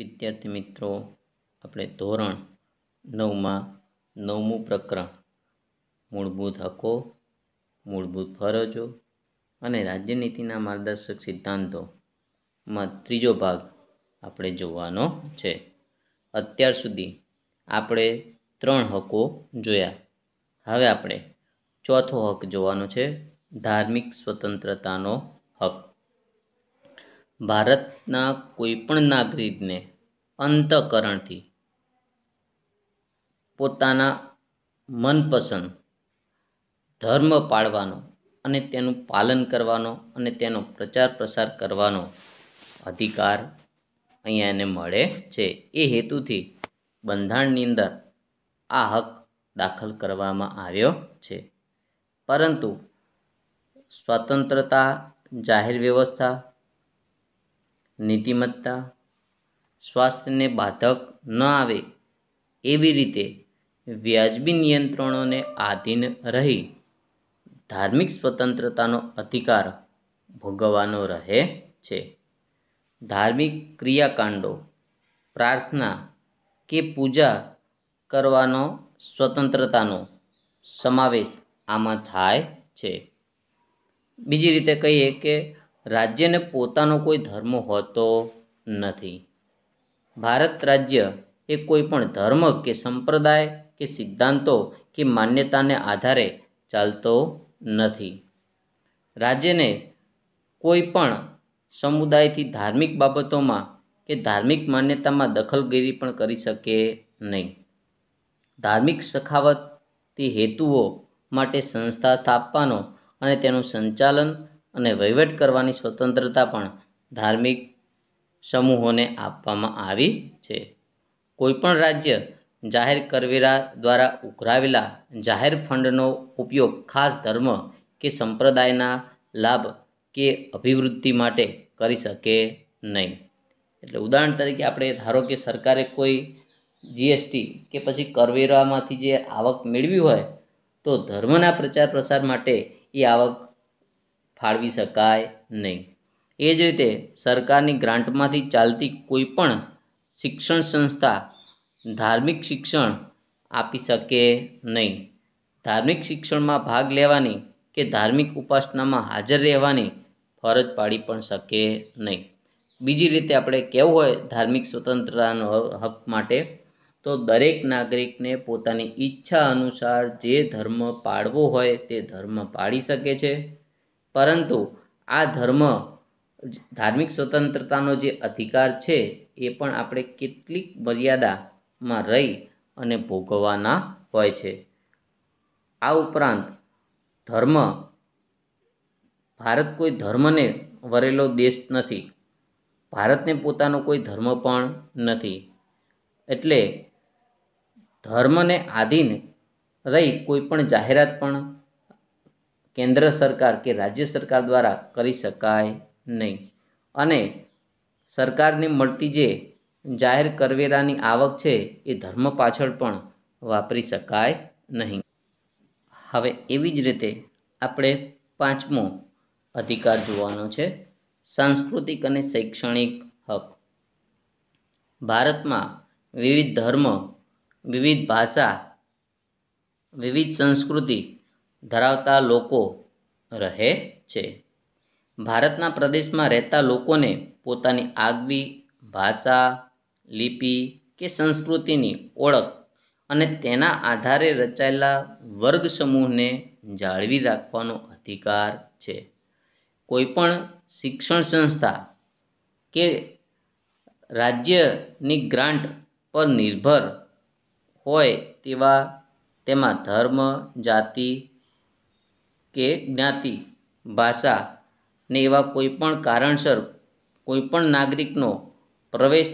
વિદ્યાર્થી મિત્રો આપણે ધોરણ નવમાં નવમું પ્રકરણ મૂળભૂત હકો મૂળભૂત ફરજો અને રાજ્યનીતિના માર્ગદર્શક સિદ્ધાંતોમાં ત્રીજો ભાગ આપણે જોવાનો છે અત્યાર સુધી આપણે ત્રણ હકો જોયા હવે આપણે ચોથો હક જોવાનો છે ધાર્મિક સ્વતંત્રતાનો હક ભારતના કોઈપણ નાગરિકને અંતકરણથી પોતાના મનપસંદ ધર્મ પાળવાનો અને તેનું પાલન કરવાનો અને તેનો પ્રચાર પ્રસાર કરવાનો અધિકાર અહીંયા એને મળે છે એ હેતુથી બંધારણની અંદર આ હક દાખલ કરવામાં આવ્યો છે પરંતુ સ્વતંત્રતા જાહેર વ્યવસ્થા નીતિમત્તા સ્વાસ્થ્યને બાધક ન આવે એવી રીતે વ્યાજબી નિયંત્રણોને આધીન રહી ધાર્મિક સ્વતંત્રતાનો અધિકાર ભોગવવાનો રહે છે ધાર્મિક ક્રિયાકાંડો પ્રાર્થના કે પૂજા કરવાનો સ્વતંત્રતાનો સમાવેશ આમાં થાય છે બીજી રીતે કહીએ કે રાજ્યને પોતાનો કોઈ ધર્મ હોતો નથી ભારત રાજ્ય એ કોઈ પણ ધર્મ કે સંપ્રદાય કે સિદ્ધાંતો કે માન્યતાને આધારે ચાલતો નથી રાજ્યને કોઈ પણ સમુદાયથી ધાર્મિક બાબતોમાં કે ધાર્મિક માન્યતામાં દખલગીરી પણ કરી શકે નહીં ધાર્મિક સખાવતથી હેતુઓ માટે સંસ્થા સ્થાપવાનો અને તેનું સંચાલન અને વહીવટ કરવાની સ્વતંત્રતા પણ ધાર્મિક સમૂહોને આપવામાં આવી છે કોઈપણ રાજ્ય જાહેર કરવેરા દ્વારા ઉઘરાવેલા જાહેર ફંડનો ઉપયોગ ખાસ ધર્મ કે સંપ્રદાયના લાભ કે અભિવૃદ્ધિ માટે કરી શકે નહીં એટલે ઉદાહરણ તરીકે આપણે ધારો કે સરકારે કોઈ જીએસટી કે પછી કરવેરામાંથી જે આવક મેળવી હોય તો ધર્મના પ્રચાર પ્રસાર માટે એ આવક ફાળવી શકાય નહીં એ જ રીતે સરકારની ગ્રાન્ટમાંથી ચાલતી કોઈ પણ શિક્ષણ સંસ્થા ધાર્મિક શિક્ષણ આપી શકે નહીં ધાર્મિક શિક્ષણમાં ભાગ લેવાની કે ધાર્મિક ઉપાસનામાં હાજર રહેવાની ફરજ પાડી પણ શકે નહીં બીજી રીતે આપણે કેવું હોય ધાર્મિક સ્વતંત્રતાનો હક માટે તો દરેક નાગરિકને પોતાની ઈચ્છા અનુસાર જે ધર્મ પાળવો હોય તે ધર્મ પાળી શકે છે પરંતુ આ ધર્મ ધાર્મિક સ્વતંત્રતાનો જે અધિકાર છે એ પણ આપણે કેટલીક મર્યાદામાં રહી અને ભોગવવાના હોય છે આ ઉપરાંત ધર્મ ભારત કોઈ ધર્મને વરેલો દેશ નથી ભારતને પોતાનો કોઈ ધર્મ પણ નથી એટલે ધર્મને આધીન રહી કોઈ પણ જાહેરાત પણ કેન્દ્ર સરકાર કે રાજ્ય સરકાર દ્વારા કરી શકાય નહીં અને સરકારને મળતી જે જાહેર કરવેરાની આવક છે એ ધર્મ પાછળ પણ વાપરી શકાય નહીં હવે એવી જ રીતે આપણે પાંચમો અધિકાર જોવાનો છે સાંસ્કૃતિક અને શૈક્ષણિક હક ભારતમાં વિવિધ ધર્મ વિવિધ ભાષા વિવિધ સંસ્કૃતિ ધરાવતા લોકો રહે છે ભારતના પ્રદેશમાં રહેતા લોકોને પોતાની આગવી ભાષા લિપિ કે સંસ્કૃતિની ઓળખ અને તેના આધારે રચાયેલા વર્ગ સમૂહને જાળવી રાખવાનો અધિકાર છે કોઈપણ શિક્ષણ સંસ્થા કે રાજ્યની ગ્રાન્ટ પર નિર્ભર હોય તેવા તેમાં ધર્મ જાતિ કે જ્ઞાતિ ભાષા ને એવા કોઈપણ કારણસર કોઈપણ નાગરિકનો પ્રવેશ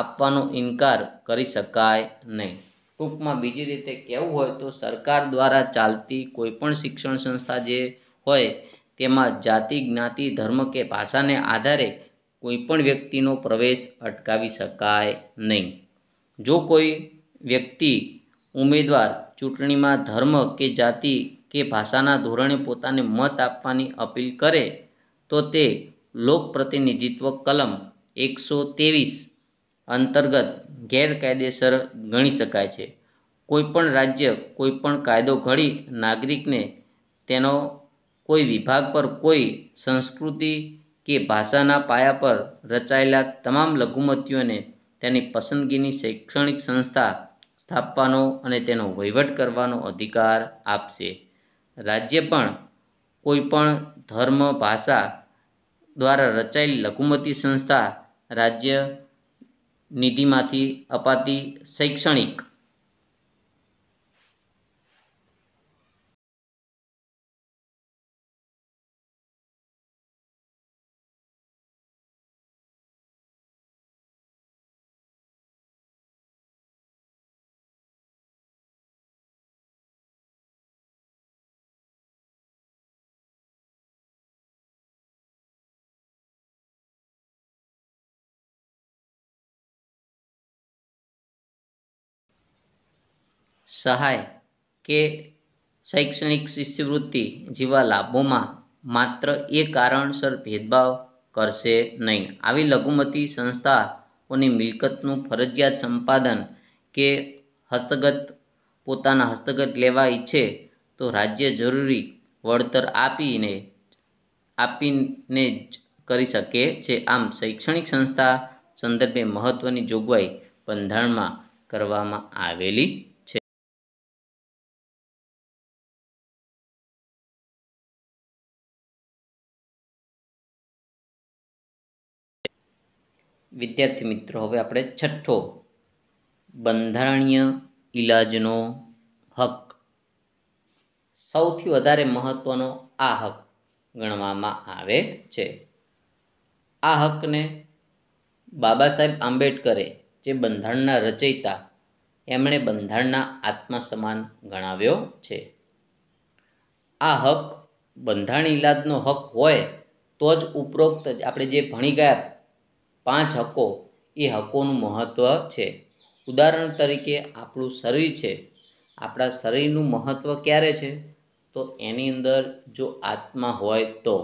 આપવાનો ઇનકાર કરી શકાય નહીં ટૂંકમાં બીજી રીતે કહેવું હોય તો સરકાર દ્વારા ચાલતી કોઈપણ શિક્ષણ સંસ્થા જે હોય તેમાં જાતિ જ્ઞાતિ ધર્મ કે ભાષાને આધારે કોઈપણ વ્યક્તિનો પ્રવેશ અટકાવી શકાય નહીં જો કોઈ વ્યક્તિ ઉમેદવાર ચૂંટણીમાં ધર્મ કે જાતિ કે ભાષાના ધોરણે પોતાને મત આપવાની અપીલ કરે તો તે લોકપ્રતિનિધિત્વ કલમ એકસો ત્રેવીસ અંતર્ગત ગેરકાયદેસર ગણી શકાય છે કોઈપણ રાજ્ય કોઈપણ કાયદો ઘડી નાગરિકને તેનો કોઈ વિભાગ પર કોઈ સંસ્કૃતિ કે ભાષાના પાયા પર રચાયેલા તમામ લઘુમતીઓને તેની પસંદગીની શૈક્ષણિક સંસ્થા સ્થાપવાનો અને તેનો વહીવટ કરવાનો અધિકાર આપશે રાજ્ય પણ કોઈ પણ ધર્મ ભાષા દ્વારા રચાયેલી લઘુમતી સંસ્થા રાજ્ય નિધિમાંથી અપાતી શૈક્ષણિક સહાય કે શૈક્ષણિક શિષ્યવૃત્તિ જેવા લાભોમાં માત્ર એ કારણસર ભેદભાવ કરશે નહીં આવી લઘુમતી સંસ્થાઓની મિલકતનું ફરજિયાત સંપાદન કે હસ્તગત પોતાના હસ્તગત લેવા ઈચ્છે તો રાજ્ય જરૂરી વળતર આપીને આપીને જ કરી શકે છે આમ શૈક્ષણિક સંસ્થા સંદર્ભે મહત્વની જોગવાઈ બંધારણમાં કરવામાં આવેલી વિદ્યાર્થી મિત્રો હવે આપણે છઠ્ઠો બંધારણીય ઇલાજનો હક સૌથી વધારે મહત્વનો આ હક ગણવામાં આવે છે આ હકને બાબા સાહેબ આંબેડકરે જે બંધારણના રચયિતા એમણે બંધારણના આત્મા સમાન ગણાવ્યો છે આ હક બંધારણ ઇલાજનો હક હોય તો જ ઉપરોક્ત આપણે જે ભણી ગયા પાંચ હકો એ હકોનું મહત્ત્વ છે ઉદાહરણ તરીકે આપણું શરીર છે આપણા શરીરનું મહત્ત્વ ક્યારે છે તો એની અંદર જો આત્મા હોય તો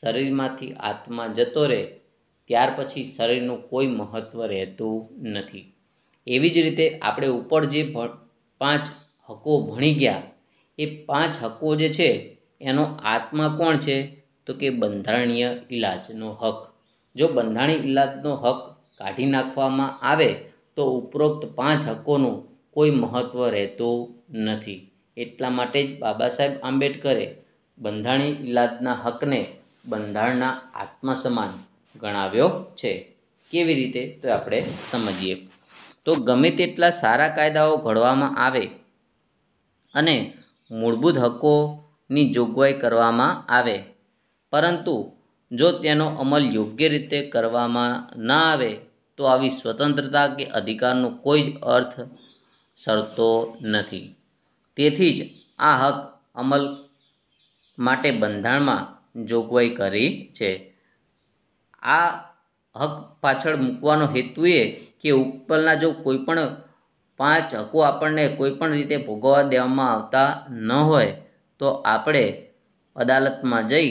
શરીરમાંથી આત્મા જતો રહે ત્યાર પછી શરીરનું કોઈ મહત્ત્વ રહેતું નથી એવી જ રીતે આપણે ઉપર જે પાંચ હકો ભણી ગયા એ પાંચ હકો જે છે એનો આત્મા કોણ છે તો કે બંધારણીય ઈલાજનો હક જો બંધાણી ઇલાતનો હક કાઢી નાખવામાં આવે તો ઉપરોક્ત પાંચ હકોનું કોઈ મહત્ત્વ રહેતું નથી એટલા માટે જ બાબા સાહેબ આંબેડકરે બંધાણી ઇલાતના હકને બંધારણના આત્મા સમાન ગણાવ્યો છે કેવી રીતે તો આપણે સમજીએ તો ગમે તેટલા સારા કાયદાઓ ઘડવામાં આવે અને મૂળભૂત હકોની જોગવાઈ કરવામાં આવે પરંતુ જો તેનો અમલ યોગ્ય રીતે કરવામાં ના આવે તો આવી સ્વતંત્રતા કે અધિકારનો કોઈ જ અર્થ સરતો નથી તેથી જ આ હક અમલ માટે બંધારણમાં જોગવાઈ કરી છે આ હક પાછળ મૂકવાનો હેતુ એ કે ઉપરના જો કોઈ પણ પાંચ હકો આપણને કોઈપણ રીતે ભોગવવા દેવામાં આવતા ન હોય તો આપણે અદાલતમાં જઈ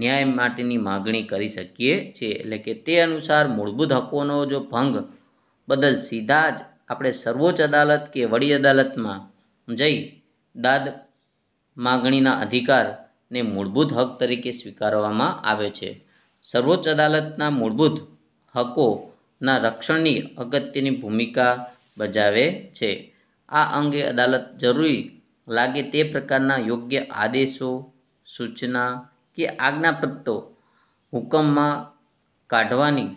ન્યાય માટેની માગણી કરી શકીએ છીએ એટલે કે તે અનુસાર મૂળભૂત હકોનો જો ભંગ બદલ સીધા જ આપણે સર્વોચ્ચ અદાલત કે વડી અદાલતમાં જઈ દાદ માગણીના અધિકારને મૂળભૂત હક તરીકે સ્વીકારવામાં આવે છે સર્વોચ્ચ અદાલતના મૂળભૂત હકોના રક્ષણની અગત્યની ભૂમિકા બજાવે છે આ અંગે અદાલત જરૂરી લાગે તે પ્રકારના યોગ્ય આદેશો સૂચના કે આજ્ઞાપત્રો હુકમમાં કાઢવાની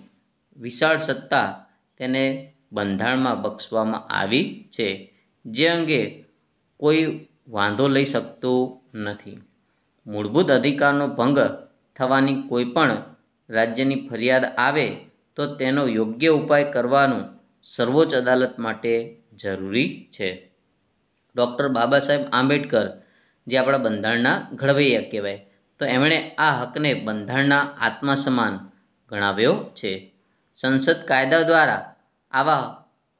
વિશાળ સત્તા તેને બંધારણમાં બક્ષવામાં આવી છે જે અંગે કોઈ વાંધો લઈ શકતું નથી મૂળભૂત અધિકારનો ભંગ થવાની કોઈ પણ રાજ્યની ફરિયાદ આવે તો તેનો યોગ્ય ઉપાય કરવાનું સર્વોચ્ચ અદાલત માટે જરૂરી છે ડૉક્ટર બાબા સાહેબ આંબેડકર જે આપણા બંધારણના ઘડવૈયા કહેવાય તો એમણે આ હકને બંધારણના આત્મા સમાન ગણાવ્યો છે સંસદ કાયદા દ્વારા આવા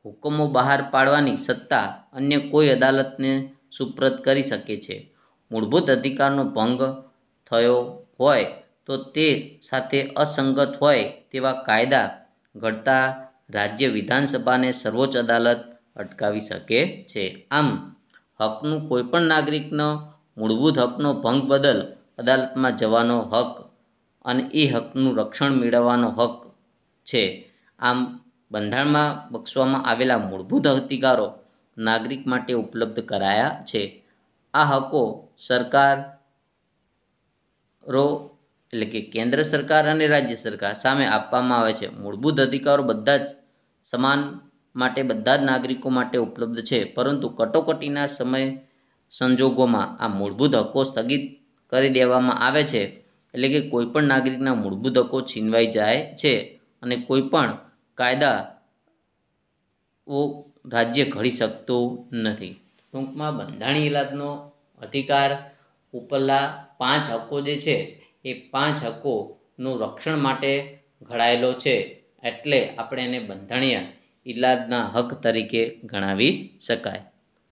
હુકમો બહાર પાડવાની સત્તા અન્ય કોઈ અદાલતને સુપ્રત કરી શકે છે મૂળભૂત અધિકારનો ભંગ થયો હોય તો તે સાથે અસંગત હોય તેવા કાયદા ઘડતા રાજ્ય વિધાનસભાને સર્વોચ્ચ અદાલત અટકાવી શકે છે આમ હકનું કોઈપણ નાગરિકનો મૂળભૂત હકનો ભંગ બદલ અદાલતમાં જવાનો હક અને એ હકનું રક્ષણ મેળવવાનો હક છે આમ બંધારણમાં બક્ષવામાં આવેલા મૂળભૂત અધિકારો નાગરિક માટે ઉપલબ્ધ કરાયા છે આ હકો સરકાર રો એટલે કે કેન્દ્ર સરકાર અને રાજ્ય સરકાર સામે આપવામાં આવે છે મૂળભૂત અધિકારો બધા જ સમાન માટે બધા જ નાગરિકો માટે ઉપલબ્ધ છે પરંતુ કટોકટીના સમય સંજોગોમાં આ મૂળભૂત હકો સ્થગિત કરી દેવામાં આવે છે એટલે કે કોઈપણ નાગરિકના મૂળભૂત હકો છીનવાઈ જાય છે અને કોઈપણ કાયદાઓ રાજ્ય ઘડી શકતું નથી ટૂંકમાં બંધાણી ઇલાજનો અધિકાર ઉપરલા પાંચ હકો જે છે એ પાંચ હકોનું રક્ષણ માટે ઘડાયેલો છે એટલે આપણે એને બંધાણીય ઇલાજના હક તરીકે ગણાવી શકાય